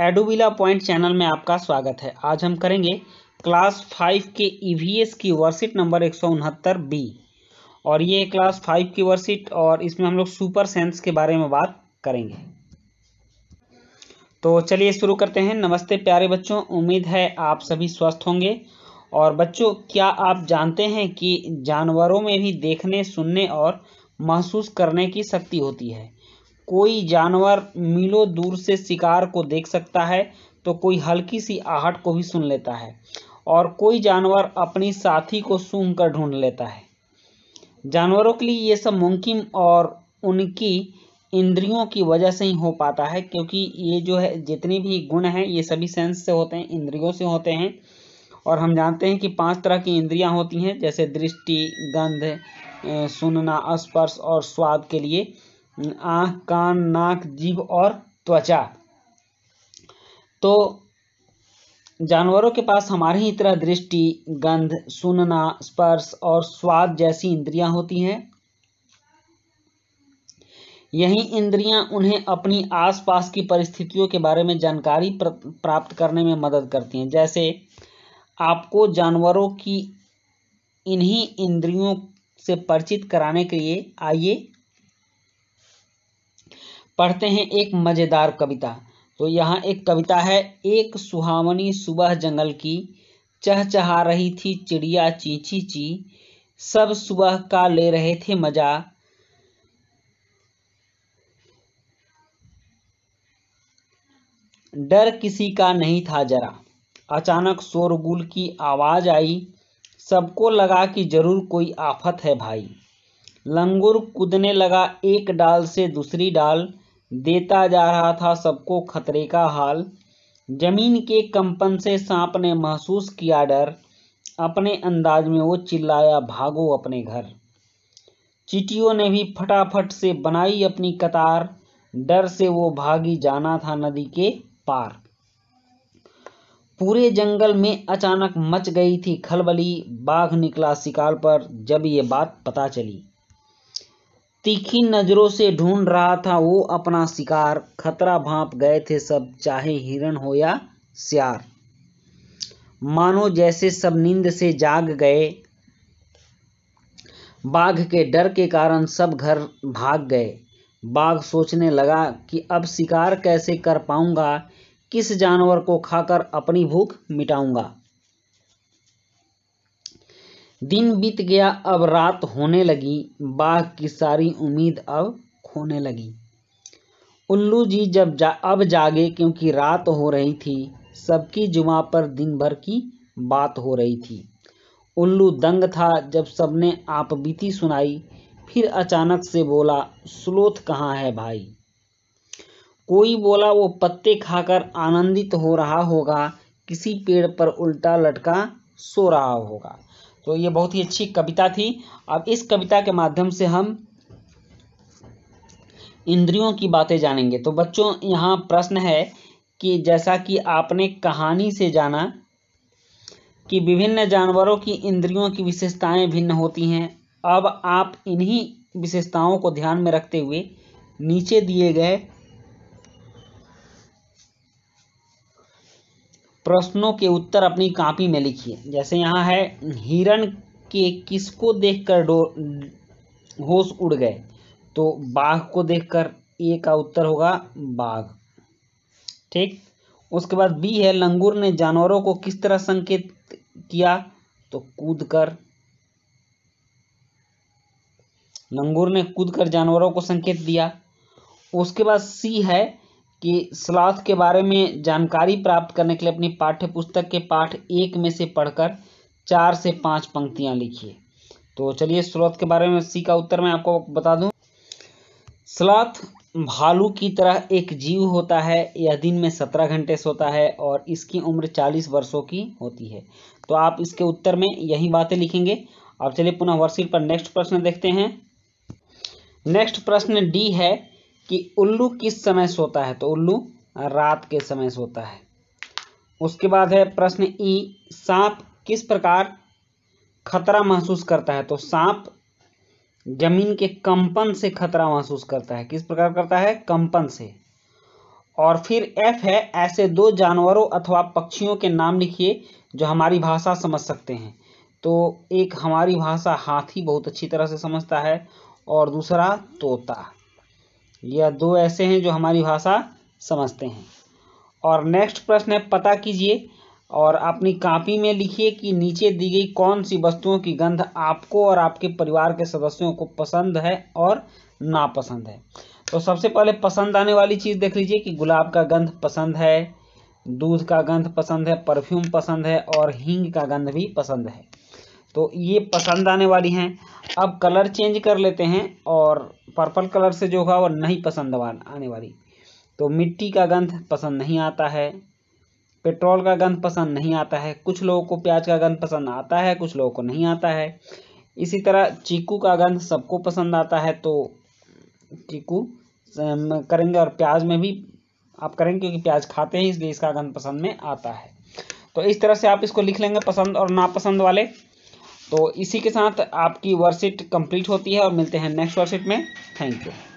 एडोविला point channel में आपका स्वागत है आज हम करेंगे क्लास फाइव के ईवीएस e की वर्कशीट नंबर एक सौ उनहत्तर बी और ये क्लास फाइव की वर्कशीट और इसमें हम लोग सुपर सेंस के बारे में बात करेंगे तो चलिए शुरू करते हैं नमस्ते प्यारे बच्चों उम्मीद है आप सभी स्वस्थ होंगे और बच्चों क्या आप जानते हैं कि जानवरों में भी देखने सुनने और महसूस करने की शक्ति होती है कोई जानवर मीलों दूर से शिकार को देख सकता है तो कोई हल्की सी आहट को भी सुन लेता है और कोई जानवर अपनी साथी को सूंघ कर ढूंढ लेता है जानवरों के लिए ये सब मुमकिन और उनकी इंद्रियों की वजह से ही हो पाता है क्योंकि ये जो है जितने भी गुण हैं ये सभी सेंस से होते हैं इंद्रियों से होते हैं और हम जानते हैं कि पांच तरह की इंद्रियां होती हैं जैसे दृष्टि गंध सुनना स्पर्श और स्वाद के लिए आँख कान नाक जीव और त्वचा तो जानवरों के पास हमारे ही तरह दृष्टि गंध सुनना स्पर्श और स्वाद जैसी इंद्रियां होती हैं यही इंद्रियां उन्हें अपनी आसपास की परिस्थितियों के बारे में जानकारी प्राप्त करने में मदद करती हैं जैसे आपको जानवरों की इन्हीं इंद्रियों से परिचित कराने के लिए आइए पढ़ते हैं एक मज़ेदार कविता तो यहाँ एक कविता है एक सुहावनी सुबह जंगल की चहचहा रही थी चिड़िया चींची ची सब सुबह का ले रहे थे मजा डर किसी का नहीं था जरा अचानक शोरगुल की आवाज़ आई सबको लगा कि जरूर कोई आफत है भाई लंगूर कूदने लगा एक डाल से दूसरी डाल देता जा रहा था सबको खतरे का हाल जमीन के कंपन से सांप ने महसूस किया डर अपने अंदाज में वो चिल्लाया भागो अपने घर चीटियों ने भी फटाफट से बनाई अपनी कतार डर से वो भागी जाना था नदी के पार पूरे जंगल में अचानक मच गई थी खलबली बाघ निकला शिकार पर जब ये बात पता चली तीखी नजरों से ढूंढ रहा था वो अपना शिकार खतरा भाप गए थे सब चाहे हिरण हो या सियार मानो जैसे सब नींद से जाग गए बाघ के डर के कारण सब घर भाग गए बाघ सोचने लगा कि अब शिकार कैसे कर पाऊंगा किस जानवर को खाकर अपनी भूख मिटाऊंगा दिन बीत गया अब रात होने लगी बाघ की सारी उम्मीद अब खोने लगी उल्लू जी जब जा अब जागे क्योंकि रात हो रही थी सबकी जुमा पर दिन भर की बात हो रही थी उल्लू दंग था जब सबने आप बीती सुनाई फिर अचानक से बोला स्लोथ कहाँ है भाई कोई बोला वो पत्ते खाकर आनंदित हो रहा होगा किसी पेड़ पर उल्टा लटका सो रहा होगा तो ये बहुत ही अच्छी कविता थी अब इस कविता के माध्यम से हम इंद्रियों की बातें जानेंगे तो बच्चों यहाँ प्रश्न है कि जैसा कि आपने कहानी से जाना कि विभिन्न जानवरों की इंद्रियों की विशेषताएं भिन्न होती हैं अब आप इन्हीं विशेषताओं को ध्यान में रखते हुए नीचे दिए गए प्रश्नों के उत्तर अपनी कापी में लिखिए जैसे यहाँ है हिरण के किसको देखकर डो होश उड़ गए तो बाघ को देखकर ए का उत्तर होगा बाघ ठीक उसके बाद बी है लंगूर ने जानवरों को किस तरह संकेत किया तो कूद कर लंगूर ने कूद कर जानवरों को संकेत दिया उसके बाद सी है कि स्लॉथ के बारे में जानकारी प्राप्त करने के लिए अपनी पाठ्य पुस्तक के पाठ एक में से पढ़कर चार से पांच पंक्तियां लिखिए तो चलिए स्लॉथ के बारे में सी का उत्तर मैं आपको बता दूं स्लॉथ भालू की तरह एक जीव होता है यह दिन में सत्रह घंटे सोता है और इसकी उम्र चालीस वर्षों की होती है तो आप इसके उत्तर में यही बातें लिखेंगे अब चलिए पुनः वर्षी पर नेक्स्ट प्रश्न देखते हैं नेक्स्ट प्रश्न डी है कि उल्लू किस समय सोता है तो उल्लू रात के समय सोता है उसके बाद है प्रश्न ई सांप किस प्रकार खतरा महसूस करता है तो सांप जमीन के कंपन से खतरा महसूस करता है किस प्रकार करता है कंपन से और फिर एफ है ऐसे दो जानवरों अथवा पक्षियों के नाम लिखिए जो हमारी भाषा समझ सकते हैं तो एक हमारी भाषा हाथी बहुत अच्छी तरह से समझता है और दूसरा तोता यह दो ऐसे हैं जो हमारी भाषा समझते हैं और नेक्स्ट प्रश्न है पता कीजिए और अपनी कापी में लिखिए कि नीचे दी गई कौन सी वस्तुओं की गंध आपको और आपके परिवार के सदस्यों को पसंद है और नापसंद है तो सबसे पहले पसंद आने वाली चीज़ देख लीजिए कि गुलाब का गंध पसंद है दूध का गंध पसंद है परफ्यूम पसंद है और हींग का गंध भी पसंद है तो ये पसंद आने वाली हैं अब कलर चेंज कर लेते हैं और पर्पल कलर से जो होगा वो नहीं पसंद आने वाली तो मिट्टी का गंध पसंद नहीं आता है पेट्रोल का गंध पसंद नहीं आता है कुछ लोगों को प्याज का गंध पसंद आता है कुछ लोगों को नहीं आता है इसी तरह चीकू का गंध सबको पसंद आता है तो चीकू करेंगे और प्याज में भी आप करेंगे क्योंकि प्याज खाते हैं इसलिए इसका गंध पसंद में आता है तो इस तरह से आप इसको लिख लेंगे पसंद और नापसंद वाले तो इसी के साथ आपकी वर्कशीट कंप्लीट होती है और मिलते हैं नेक्स्ट वर्कशीट में थैंक यू